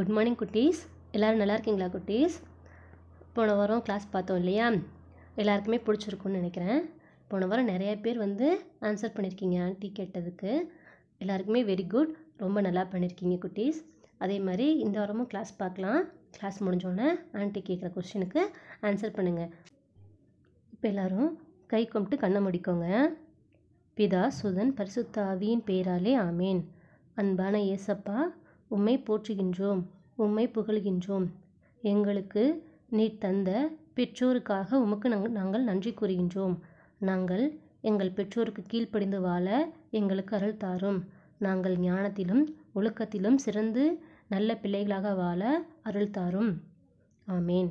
good morning குட்டீஸ் எல்லோரும் நல்லா இருக்கீங்களா குட்டீஸ் போன வாரம் கிளாஸ் பார்த்தோம் இல்லையா எல்லாருக்குமே பிடிச்சிருக்குன்னு நினைக்கிறேன் போன வாரம் நிறைய பேர் வந்து ஆன்சர் பண்ணியிருக்கீங்க ஆன்ட்டி கேட்டதுக்கு எல்லாருக்குமே வெரி குட் ரொம்ப நல்லா பண்ணியிருக்கீங்க குட்டீஸ் அதே மாதிரி இந்த வாரமும் கிளாஸ் பார்க்கலாம் கிளாஸ் முடிஞ்சோடனே ஆன்ட்டி கேட்குற கொஸ்டினுக்கு ஆன்சர் பண்ணுங்கள் இப்போ எல்லோரும் கை கும்பிட்டு கண்ணை முடிக்கோங்க பிதா சுதன் பரிசுத்தாவியின் பேராலே ஆமேன் அன்பான ஏசப்பா உம்மை போற்றுகின்றோம் உம்மை புகழ்கின்றோம் எங்களுக்கு நீர் தந்த பெற்றோருக்காக உமக்கு நாங்கள் நாங்கள் நன்றி கூறுகின்றோம் நாங்கள் எங்கள் பெற்றோருக்கு கீழ்ப்படிந்து வாழ எங்களுக்கு அருள் தாரும் நாங்கள் ஞானத்திலும் ஒழுக்கத்திலும் சிறந்து நல்ல பிள்ளைகளாக வாழ அருள் தாரும் ஆமேன்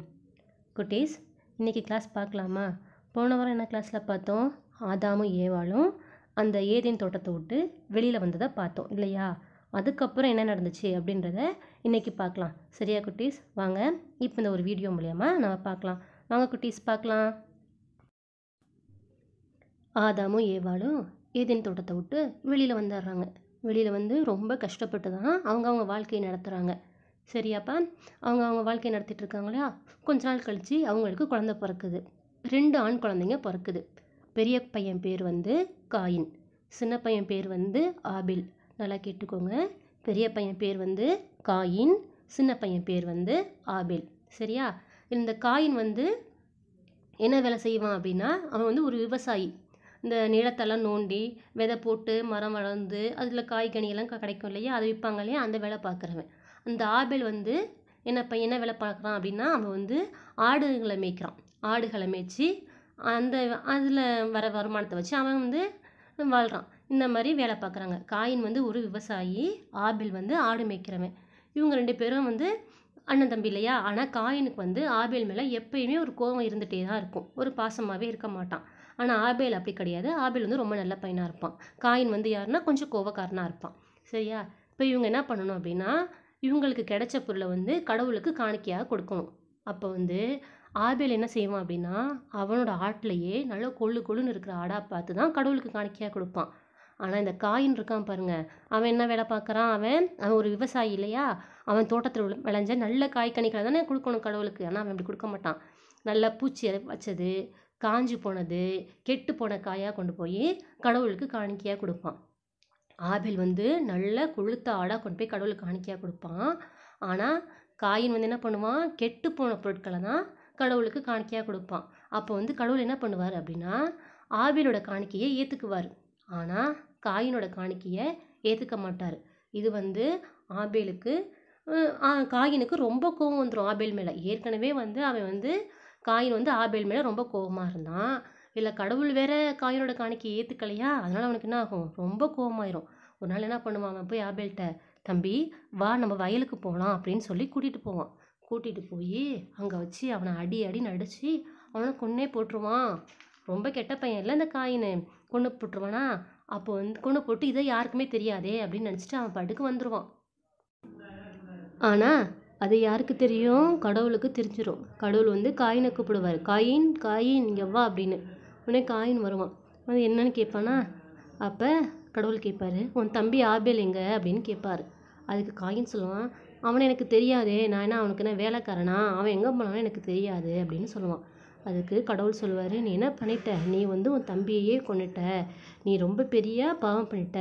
குட்டீஸ் இன்றைக்கி கிளாஸ் பார்க்கலாமா போன வாரம் என்ன கிளாஸில் பார்த்தோம் ஆதாமும் ஏவாளும் அந்த ஏதேன் தோட்டத்தை விட்டு வெளியில் வந்ததை பார்த்தோம் இல்லையா அதுக்கப்புறம் என்ன நடந்துச்சு அப்படின்றத இன்றைக்கி பார்க்கலாம் சரியா குட்டீஸ் வாங்க இப்போ இந்த ஒரு வீடியோ மூலயமா நம்ம பார்க்கலாம் வாங்க குட்டீஸ் பார்க்கலாம் ஆதாமும் ஏவாளும் ஏதேன் தோட்டத்தை விட்டு வெளியில் வந்துடுறாங்க வெளியில் வந்து ரொம்ப கஷ்டப்பட்டு தான் அவங்கவுங்க வாழ்க்கையை நடத்துகிறாங்க சரியாப்பா அவங்க அவங்க வாழ்க்கையை நடத்திட்டு இருக்காங்களா கொஞ்ச நாள் கழித்து அவங்களுக்கு குழந்த பிறக்குது ரெண்டு ஆண் குழந்தைங்க பிறக்குது பெரிய பையன் பேர் வந்து காயின் சின்ன பையன் பேர் வந்து ஆபில் நல்லா கேட்டுக்கோங்க பெரிய பையன் பேர் வந்து காயின் சின்ன பையன் பேர் வந்து ஆபேல் சரியா இந்த காயின் வந்து என்ன வேலை செய்வான் அப்படின்னா அவன் வந்து ஒரு விவசாயி இந்த நிலத்தெல்லாம் நோண்டி விதை போட்டு மரம் வளர்ந்து அதில் காய்கனியெல்லாம் கிடைக்கும் இல்லையா அதை விற்பாங்க இல்லையா அந்த வேலை பார்க்குறவன் அந்த ஆபேல் வந்து என்ன பையன் என்ன வேலை பார்க்குறான் அப்படின்னா அவன் வந்து ஆடுகளை மேய்க்கிறான் ஆடுகளை மேய்ச்சி அந்த அதில் வர வருமானத்தை வச்சு அவன் வந்து வாழ்கிறான் இந்த மாதிரி வேலை பார்க்குறாங்க காயின் வந்து ஒரு விவசாயி ஆபில் வந்து ஆடு மேய்க்கிறவன் இவங்க ரெண்டு பேரும் வந்து அண்ணன் தம்பி இல்லையா ஆனால் காயினுக்கு வந்து ஆபேல் மேலே எப்பயுமே ஒரு கோபம் இருந்துகிட்டே தான் இருக்கும் ஒரு பாசமாகவே இருக்க மாட்டான் ஆனால் ஆபேல் அப்படி கிடையாது ஆபேல் வந்து ரொம்ப நல்ல பையனாக இருப்பான் காயின் வந்து யாருன்னா கொஞ்சம் கோபக்காரனாக இருப்பான் சரியா இப்போ இவங்க என்ன பண்ணணும் அப்படின்னா இவங்களுக்கு கிடைச்ச பொருளை வந்து கடவுளுக்கு காணிக்கையாக கொடுக்கணும் அப்போ வந்து ஆபேல் என்ன செய்வான் அப்படின்னா அவனோட ஆட்டிலையே நல்ல கொள்ளு கொள்ளுன்னு இருக்கிற ஆடாக பார்த்து தான் கடவுளுக்கு காணிக்கையாக கொடுப்பான் ஆனால் இந்த காயின் இருக்கான் பாருங்கள் அவன் என்ன வேலை பார்க்குறான் அவன் அவன் ஒரு விவசாயி இல்லையா அவன் தோட்டத்தில் விளைஞ்ச நல்ல காய் கனிகளை தானே கொடுக்கணும் கடவுளுக்கு ஆனால் அவன் இப்படி கொடுக்க மாட்டான் நல்ல பூச்சி வச்சது காஞ்சி போனது கெட்டு போன காயாக கொண்டு போய் கடவுளுக்கு காணிக்கையாக கொடுப்பான் ஆபில் வந்து நல்ல கொழுத்த ஆடாக கொண்டு போய் கடவுளுக்கு காணிக்கையாக கொடுப்பான் ஆனால் காயின் வந்து என்ன பண்ணுவான் கெட்டு போன பொருட்களை தான் கடவுளுக்கு காணிக்கையாக கொடுப்பான் அப்போ வந்து கடவுள் என்ன பண்ணுவார் அப்படின்னா ஆபிலோட காணிக்கையை ஏற்றுக்குவார் ஆனால் காயினோட காணிக்கையை ஏற்றுக்க மாட்டார் இது வந்து ஆபேலுக்கு காயினுக்கு ரொம்ப கோவம் வந்துடும் ஆபேல் மேலே ஏற்கனவே வந்து அவன் வந்து காயின் வந்து ஆபேல் மேலே ரொம்ப கோவமாக இருந்தான் இல்லை கடவுள் வேற காயினோட காணிக்கையை ஏற்றுக்கலையா அதனால் அவனுக்கு என்ன ஆகும் ரொம்ப கோவமாயிரும் ஒரு நாள் என்ன பண்ணுவான் அவன் போய் ஆபேல்கிட்ட தம்பி வா நம்ம வயலுக்கு போகலாம் அப்படின்னு சொல்லி கூட்டிகிட்டு போவான் கூட்டிகிட்டு போய் அங்கே வச்சு அவனை அடி அடி நடித்து அவனை கொன்னே போட்டுருவான் ரொம்ப கெட்ட பையன் இல்லை இந்த காயின்னு கொன்று போட்டுருவானா அப்போ வந்து கொன்று போட்டு இதை யாருக்குமே தெரியாதே அப்படின்னு நினச்சிட்டு அவன் பாட்டுக்கு வந்துடுவான் ஆனால் அது யாருக்கு தெரியும் கடவுளுக்கு தெரிஞ்சிடும் கடவுள் வந்து காயினை கூப்பிடுவார் காயின் காயின் இங்கே வா அப்படின்னு உடனே காயின் வருவான் அது என்னன்னு கேட்பானா அப்போ கடவுள் கேட்பார் உன் தம்பி ஆபேல் எங்க அப்படின்னு கேட்பார் அதுக்கு காயின் சொல்லுவான் அவனை எனக்கு தெரியாதே நான் என்ன அவனுக்கு என்ன வேலைக்காரனா அவன் எங்கே போனாலும் எனக்கு தெரியாது அப்படின்னு சொல்லுவான் அதுக்கு கடவுள் சொல்லுவார் நீ என்ன பண்ணிட்ட நீ வந்து உன் தம்பியையே கொண்டுட்ட நீ ரொம்ப பெரிய பாவம் பண்ணிட்ட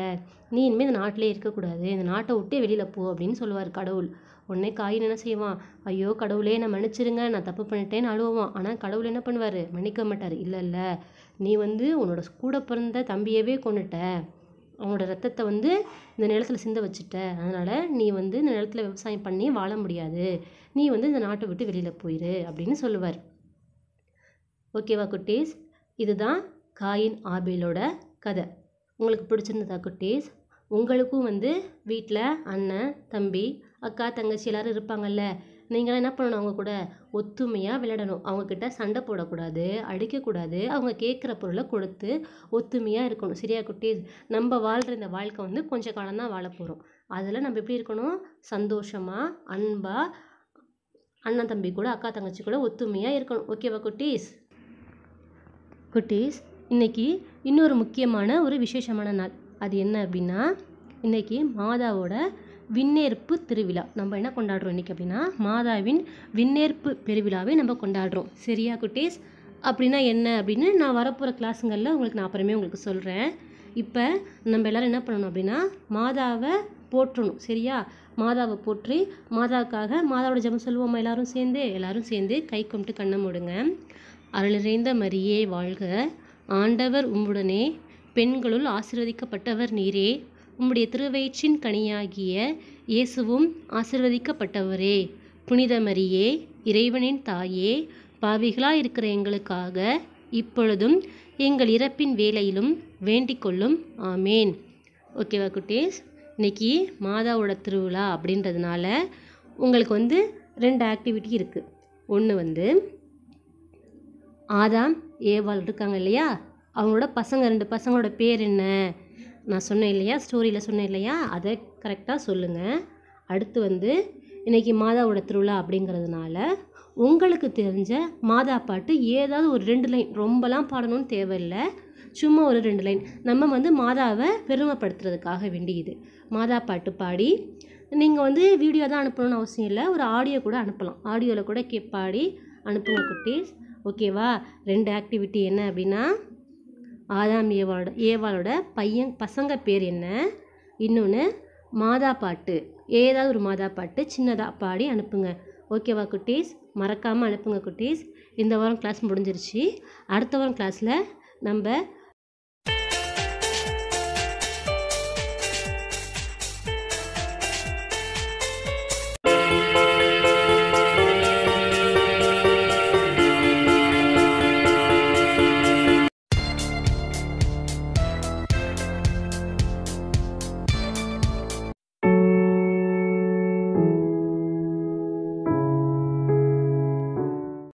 நீ இனிமேல் இந்த நாட்டிலே இருக்கக்கூடாது இந்த நாட்டை விட்டே வெளியில் போ அப்படின்னு சொல்லுவார் கடவுள் உடனே காயின் என்ன செய்வான் ஐயோ கடவுளே என்னை மன்னிச்சிடுங்க நான் தப்பு பண்ணிட்டேன்னு அழுவான் ஆனால் கடவுள் என்ன பண்ணுவார் மன்னிக்க மாட்டார் இல்லை இல்லை நீ வந்து உன்னோட கூட பிறந்த தம்பியவே கொண்டுட்ட அவனோட ரத்தத்தை வந்து இந்த நிலத்தில் சிந்த வச்சுட்ட அதனால் நீ வந்து இந்த நிலத்தில் விவசாயம் பண்ணி வாழ முடியாது நீ வந்து இந்த நாட்டை விட்டு வெளியில் போயிரு அப்படின்னு சொல்லுவார் ஓகேவா குட்டீஸ் இதுதான் காயின் ஆபேலோட கதை உங்களுக்கு பிடிச்சிருந்ததா குட்டீஸ் உங்களுக்கும் வந்து வீட்டில் அண்ணன் தம்பி அக்கா தங்கச்சி எல்லோரும் இருப்பாங்கல்ல நீங்களாம் என்ன பண்ணணும் அவங்க கூட ஒத்துமையாக விளையாடணும் அவங்கக்கிட்ட சண்டை போடக்கூடாது அடிக்கக்கூடாது அவங்க கேட்குற பொருளை கொடுத்து ஒத்துமையாக இருக்கணும் சரியா குட்டீஸ் நம்ம வாழ்கிற இந்த வாழ்க்கை வந்து கொஞ்சம் தான் வாழ போகிறோம் அதில் நம்ம எப்படி இருக்கணும் சந்தோஷமாக அன்பாக அண்ணன் தம்பி கூட அக்கா தங்கச்சி கூட ஒத்துமையாக இருக்கணும் ஓகேவா குட்டீஸ் குட்டீஸ் இன்றைக்கி இன்னொரு முக்கியமான ஒரு விசேஷமான நாள் அது என்ன அப்படின்னா இன்றைக்கி மாதாவோட விண்ணேற்பு திருவிழா நம்ம என்ன கொண்டாடுறோம் இன்றைக்கி அப்படின்னா மாதாவின் விண்ணேற்பு பெருவிழாவை நம்ம கொண்டாடுறோம் சரியா குட்டீஸ் அப்படின்னா என்ன அப்படின்னு நான் வரப்போகிற கிளாஸுங்களில் உங்களுக்கு நான் அப்புறமே உங்களுக்கு சொல்கிறேன் இப்போ நம்ம எல்லோரும் என்ன பண்ணணும் அப்படின்னா மாதாவை போற்றணும் சரியா மாதாவை போற்றி மாதாவுக்காக மாதாவோட ஜபம் சொல்லுவோமா எல்லோரும் சேர்ந்து எல்லோரும் சேர்ந்து கை கும்பிட்டு கண்ணை மூடுங்க அருளிறைந்த மரியே வாழ்க ஆண்டவர் உம்முடனே பெண்களுள் ஆசிர்வதிக்கப்பட்டவர் நீரே உம்முடைய திருவயிற்றின் கனியாகிய இயேசுவும் ஆசிர்வதிக்கப்பட்டவரே புனித மரியே இறைவனின் தாயே பாவிகளாக இருக்கிற எங்களுக்காக இப்பொழுதும் எங்கள் இறப்பின் வேலையிலும் வேண்டிக் கொள்ளும் ஆமேன் ஓகேவா குட்டீஸ் இன்றைக்கி மாதாவோட திருவிழா அப்படின்றதுனால உங்களுக்கு வந்து ரெண்டு ஆக்டிவிட்டி இருக்குது ஒன்று வந்து ஆதாம் ஏவாள் இருக்காங்க இல்லையா அவங்களோட பசங்க ரெண்டு பசங்களோட பேர் என்ன நான் சொன்னேன் இல்லையா ஸ்டோரியில் சொன்னேன் இல்லையா அதை கரெக்டாக சொல்லுங்கள் அடுத்து வந்து இன்றைக்கி மாதாவோட திருவிழா அப்படிங்கிறதுனால உங்களுக்கு தெரிஞ்ச மாதா பாட்டு ஏதாவது ஒரு ரெண்டு லைன் ரொம்பலாம் பாடணும்னு தேவையில்லை சும்மா ஒரு ரெண்டு லைன் நம்ம வந்து மாதாவை பெருமைப்படுத்துறதுக்காக வேண்டியது மாதா பாட்டு பாடி நீங்கள் வந்து வீடியோ தான் அனுப்பணும்னு அவசியம் இல்லை ஒரு ஆடியோ கூட அனுப்பலாம் ஆடியோவில் கூட கே பாடி அனுப்புங்க குட்டீஸ் ஓகேவா ரெண்டு ஆக்டிவிட்டி என்ன அப்படின்னா ஆதாம் ஏவாளோட ஏவாளோட பையன் பசங்க பேர் என்ன இன்னொன்று மாதா பாட்டு ஏதாவது ஒரு மாதா பாட்டு சின்னதாக பாடி அனுப்புங்க ஓகேவா குட்டீஸ் மறக்காமல் அனுப்புங்க குட்டீஸ் இந்த வாரம் கிளாஸ் முடிஞ்சிருச்சு அடுத்த வாரம் கிளாஸில் நம்ம